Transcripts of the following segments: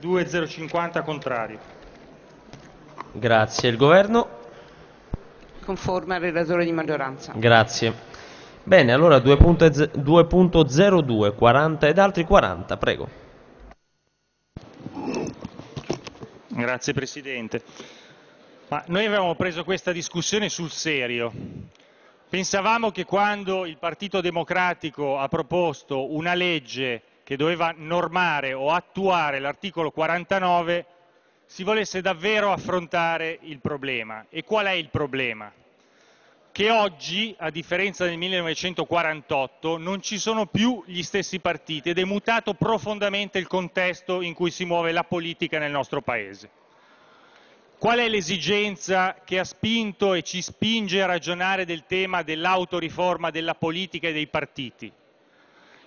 2.050 contrari. Grazie. Il governo? Conforme al relatore di maggioranza. Grazie. Bene, allora 2.02, 40 ed altri 40, prego. Grazie Presidente. Ma noi avevamo preso questa discussione sul serio. Pensavamo che quando il Partito Democratico ha proposto una legge che doveva normare o attuare l'articolo 49 si volesse davvero affrontare il problema. E qual è il problema? Che oggi, a differenza del 1948, non ci sono più gli stessi partiti ed è mutato profondamente il contesto in cui si muove la politica nel nostro Paese. Qual è l'esigenza che ha spinto e ci spinge a ragionare del tema dell'autoriforma della politica e dei partiti?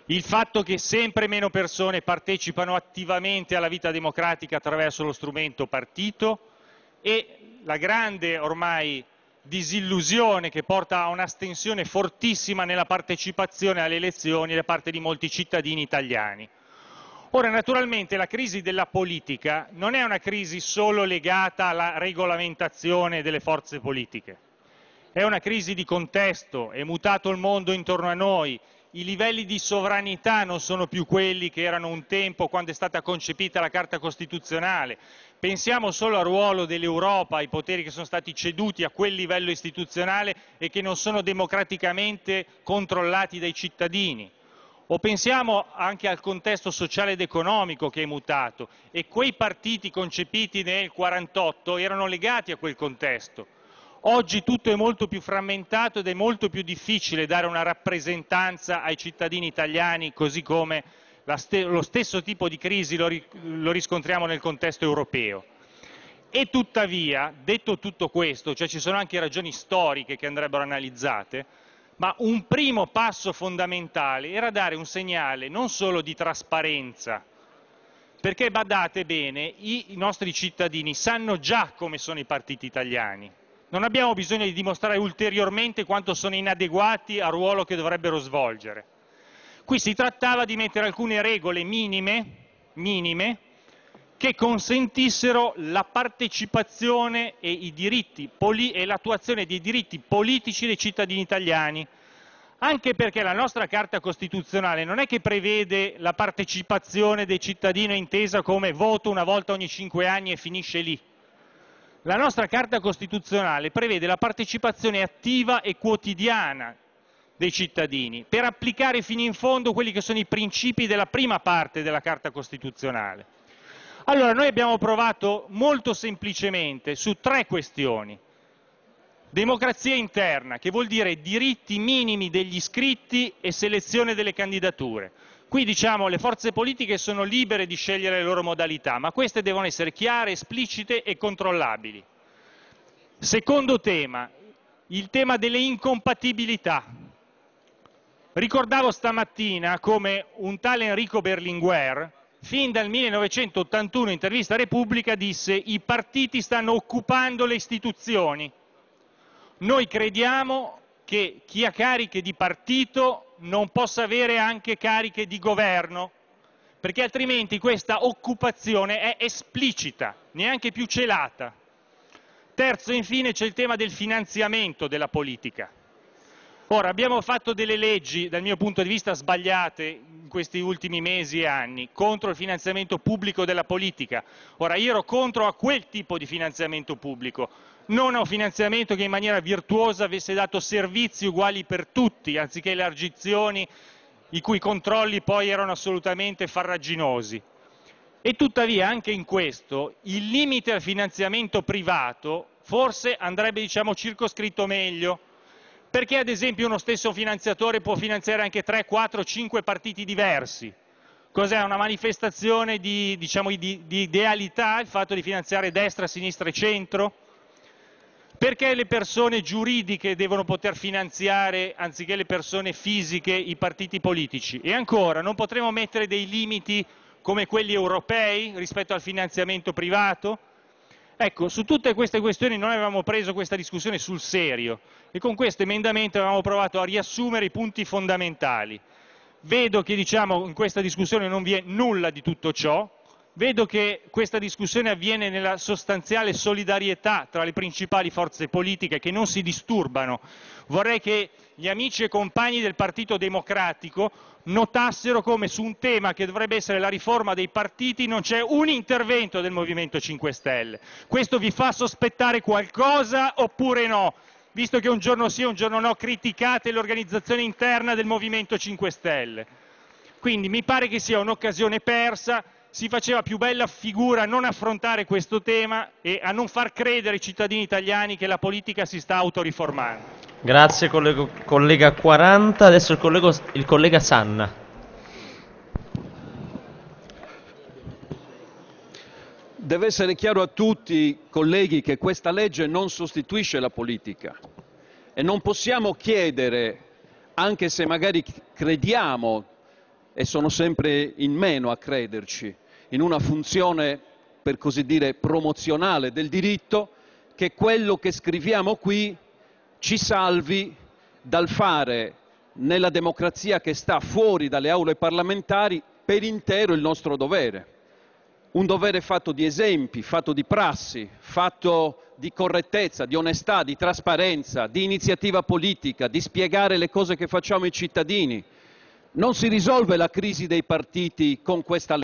il fatto che sempre meno persone partecipano attivamente alla vita democratica attraverso lo strumento partito e la grande ormai disillusione che porta a un'astensione fortissima nella partecipazione alle elezioni da parte di molti cittadini italiani. Ora, naturalmente la crisi della politica non è una crisi solo legata alla regolamentazione delle forze politiche, è una crisi di contesto, è mutato il mondo intorno a noi, i livelli di sovranità non sono più quelli che erano un tempo quando è stata concepita la Carta Costituzionale. Pensiamo solo al ruolo dell'Europa, ai poteri che sono stati ceduti a quel livello istituzionale e che non sono democraticamente controllati dai cittadini. O pensiamo anche al contesto sociale ed economico che è mutato e quei partiti concepiti nel 1948 erano legati a quel contesto. Oggi tutto è molto più frammentato ed è molto più difficile dare una rappresentanza ai cittadini italiani, così come lo stesso tipo di crisi lo, lo riscontriamo nel contesto europeo. E tuttavia, detto tutto questo, cioè ci sono anche ragioni storiche che andrebbero analizzate, ma un primo passo fondamentale era dare un segnale non solo di trasparenza, perché badate bene, i nostri cittadini sanno già come sono i partiti italiani, non abbiamo bisogno di dimostrare ulteriormente quanto sono inadeguati al ruolo che dovrebbero svolgere. Qui si trattava di mettere alcune regole minime, minime che consentissero la partecipazione e, e l'attuazione dei diritti politici dei cittadini italiani, anche perché la nostra Carta Costituzionale non è che prevede la partecipazione del cittadino intesa come voto una volta ogni cinque anni e finisce lì. La nostra Carta Costituzionale prevede la partecipazione attiva e quotidiana dei cittadini per applicare fino in fondo quelli che sono i principi della prima parte della Carta Costituzionale. Allora, noi abbiamo provato molto semplicemente su tre questioni. Democrazia interna, che vuol dire diritti minimi degli iscritti e selezione delle candidature. Qui diciamo che le forze politiche sono libere di scegliere le loro modalità, ma queste devono essere chiare, esplicite e controllabili. Secondo tema, il tema delle incompatibilità. Ricordavo stamattina come un tale Enrico Berlinguer, fin dal 1981 in intervista a Repubblica, disse i partiti stanno occupando le istituzioni. Noi crediamo che chi ha cariche di partito non possa avere anche cariche di governo, perché altrimenti questa occupazione è esplicita, neanche più celata. Terzo, infine, c'è il tema del finanziamento della politica. Ora, abbiamo fatto delle leggi, dal mio punto di vista, sbagliate in questi ultimi mesi e anni contro il finanziamento pubblico della politica. Ora, io ero contro a quel tipo di finanziamento pubblico, non a un finanziamento che in maniera virtuosa avesse dato servizi uguali per tutti, anziché elargizioni i cui controlli poi erano assolutamente farraginosi. E tuttavia anche in questo il limite al finanziamento privato forse andrebbe diciamo, circoscritto meglio, perché ad esempio uno stesso finanziatore può finanziare anche 3, 4, 5 partiti diversi? Cos'è una manifestazione di, diciamo, di, di idealità il fatto di finanziare destra, sinistra e centro? Perché le persone giuridiche devono poter finanziare, anziché le persone fisiche, i partiti politici? E ancora, non potremo mettere dei limiti come quelli europei rispetto al finanziamento privato? Ecco, su tutte queste questioni noi avevamo preso questa discussione sul serio e con questo emendamento avevamo provato a riassumere i punti fondamentali. Vedo che diciamo, in questa discussione non vi è nulla di tutto ciò, Vedo che questa discussione avviene nella sostanziale solidarietà tra le principali forze politiche che non si disturbano. Vorrei che gli amici e compagni del Partito Democratico notassero come su un tema che dovrebbe essere la riforma dei partiti non c'è un intervento del Movimento 5 Stelle. Questo vi fa sospettare qualcosa oppure no? Visto che un giorno sì e un giorno no criticate l'organizzazione interna del Movimento 5 Stelle. Quindi mi pare che sia un'occasione persa, si faceva più bella figura a non affrontare questo tema e a non far credere ai cittadini italiani che la politica si sta autoriformando. Grazie collega, collega 40, adesso il collega, il collega Sanna. Deve essere chiaro a tutti, colleghi, che questa legge non sostituisce la politica e non possiamo chiedere, anche se magari crediamo e sono sempre in meno a crederci, in una funzione, per così dire, promozionale del diritto, che quello che scriviamo qui ci salvi dal fare nella democrazia che sta fuori dalle aule parlamentari per intero il nostro dovere. Un dovere fatto di esempi, fatto di prassi, fatto di correttezza, di onestà, di trasparenza, di iniziativa politica, di spiegare le cose che facciamo ai cittadini, non si risolve la crisi dei partiti con questa legge,